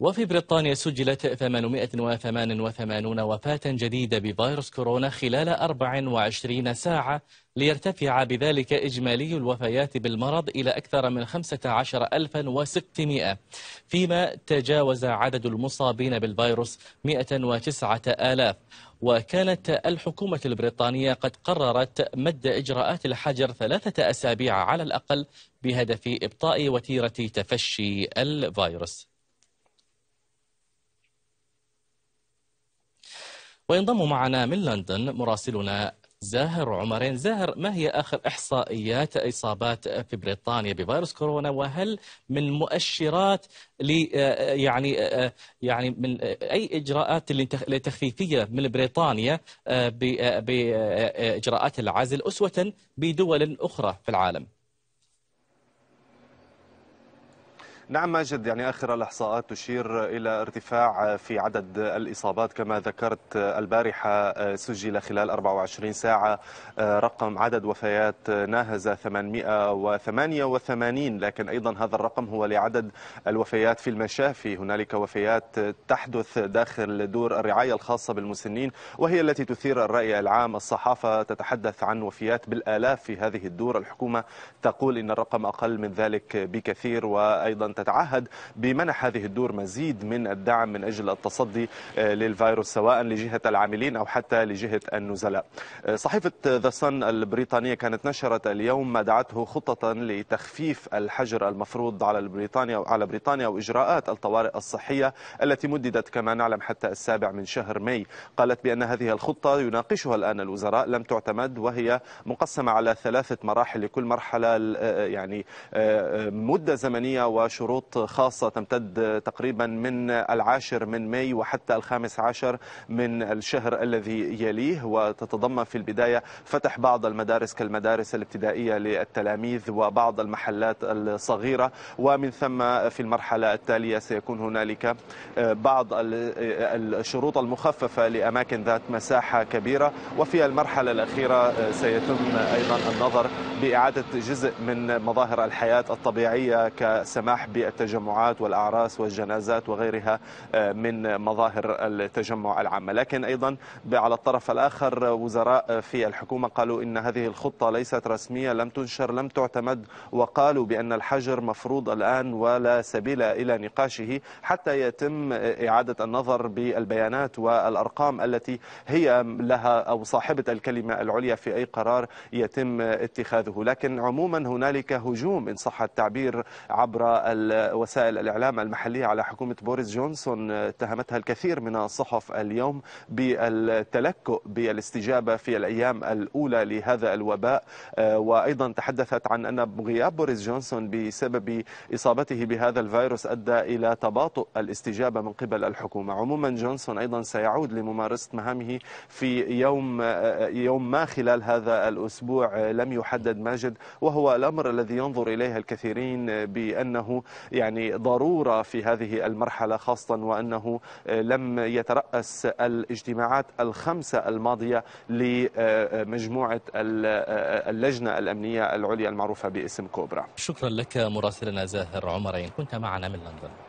وفي بريطانيا سجلت 888 وفاة جديدة بفيروس كورونا خلال 24 ساعة ليرتفع بذلك إجمالي الوفيات بالمرض إلى أكثر من 15600 فيما تجاوز عدد المصابين بالفيروس 109000 وكانت الحكومة البريطانية قد قررت مد إجراءات الحجر ثلاثة أسابيع على الأقل بهدف إبطاء وتيرة تفشي الفيروس وينضم معنا من لندن مراسلنا زاهر عمرين زاهر ما هي آخر إحصائيات إصابات في بريطانيا بفيروس كورونا وهل من مؤشرات لي يعني يعني من أي إجراءات التخفيفية من بريطانيا بإجراءات العزل أسوة بدول أخرى في العالم نعم ماجد يعني آخر الإحصاءات تشير إلى ارتفاع في عدد الإصابات كما ذكرت البارحة آه، سجل خلال 24 ساعة آه، رقم عدد وفيات آه، ناهز 888 لكن أيضا هذا الرقم هو لعدد الوفيات في المشافي هنالك وفيات تحدث داخل دور الرعاية الخاصة بالمسنين وهي التي تثير الرأي العام الصحافة تتحدث عن وفيات بالآلاف في هذه الدور الحكومة تقول إن الرقم أقل من ذلك بكثير وأيضا تتعهد بمنح هذه الدور مزيد من الدعم من أجل التصدي آه، للفيروس سواء لجهة العاملين أو حتى لجهة النزلاء آه، صحيفة ذا صن البريطانية كانت نشرت اليوم ما دعته خطة لتخفيف الحجر المفروض على البريطانيا على بريطانيا وإجراءات الطوارئ الصحية التي مددت كما نعلم حتى السابع من شهر ماي قالت بأن هذه الخطة يناقشها الآن الوزراء لم تعتمد وهي مقسمة على ثلاثة مراحل لكل مرحلة آه، يعني مدة زمنية وشروط شروط خاصة تمتد تقريبا من العاشر من ماي وحتى الخامس عشر من الشهر الذي يليه وتتضمن في البداية فتح بعض المدارس كالمدارس الابتدائية للتلاميذ وبعض المحلات الصغيرة ومن ثم في المرحلة التالية سيكون هنالك آه، بعض آه، الشروط المخففة لأماكن ذات مساحة كبيرة وفي المرحلة الأخيرة آه، سيتم أيضا النظر بإعادة جزء من مظاهر الحياة الطبيعية كسماح بالتجمعات والأعراس والجنازات وغيرها آه، من مظاهر التجمع العامة لكن أيضا على الطرف الآخر وزراء في الحكومة قالوا إن هذه الخطة ليست رسمية لم تنشر لم تعتمد وقالوا بأن الحجر مفروض الآن ولا سبيل إلى نقاشه حتى يتم إعادة النظر بالبيانات والأرقام التي هي لها أو صاحبة الكلمة العليا في أي قرار يتم اتخاذه لكن عموما هنالك هجوم إن صح التعبير عبر وسائل الإعلام المحلية على حكومة بوريس جونسون آه، اتهمتها الكثير من الصحف اليوم بالتلكؤ بالاستجابة في الأيام الأولى لهذا الوباء آه، وأيضا تحدثت عن أن غياب بوريس جونسون بسبب إصابته بهذا الفيروس أدى إلى تباطؤ الاستجابة من قبل الحكومة عموما جونسون أيضا سيعود لممارسة مهامه في يوم آه، يوم ما خلال هذا الأسبوع لم يحدد ماجد وهو الأمر الذي ينظر إليه الكثيرين بأنه يعني ضروره في هذه المرحله خاصه وانه آه، لم يتراس الاجتماعات الخمسه الماضيه لمجموعه آه، اللجنه الامنيه العليا المعروفه باسم كوبرا. شكرا لك مراسلنا زاهر عمرين كنت معنا من لندن.